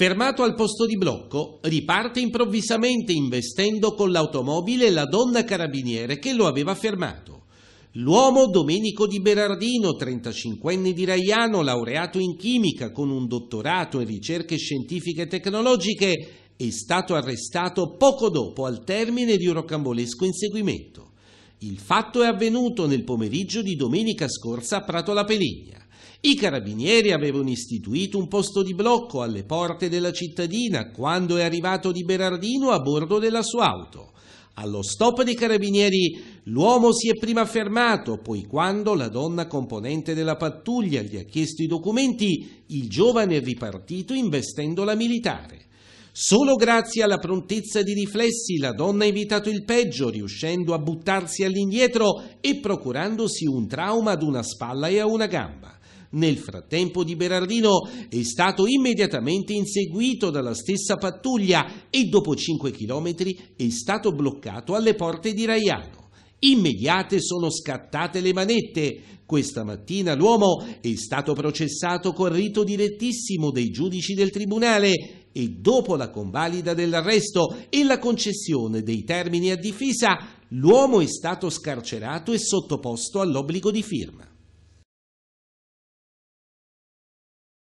Fermato al posto di blocco, riparte improvvisamente investendo con l'automobile la donna carabiniere che lo aveva fermato. L'uomo Domenico Di Berardino, 35enne di Raiano, laureato in chimica con un dottorato in ricerche scientifiche e tecnologiche, è stato arrestato poco dopo al termine di un rocambolesco inseguimento. Il fatto è avvenuto nel pomeriggio di domenica scorsa a Prato La Peligna. I carabinieri avevano istituito un posto di blocco alle porte della cittadina quando è arrivato Di Berardino a bordo della sua auto. Allo stop dei carabinieri l'uomo si è prima fermato, poi quando la donna componente della pattuglia gli ha chiesto i documenti, il giovane è ripartito investendo la militare. Solo grazie alla prontezza di riflessi la donna ha evitato il peggio, riuscendo a buttarsi all'indietro e procurandosi un trauma ad una spalla e a una gamba. Nel frattempo Di Berardino è stato immediatamente inseguito dalla stessa pattuglia e dopo 5 chilometri è stato bloccato alle porte di Raiano. Immediate sono scattate le manette. Questa mattina l'uomo è stato processato col rito direttissimo dei giudici del tribunale e dopo la convalida dell'arresto e la concessione dei termini a difesa, l'uomo è stato scarcerato e sottoposto all'obbligo di firma.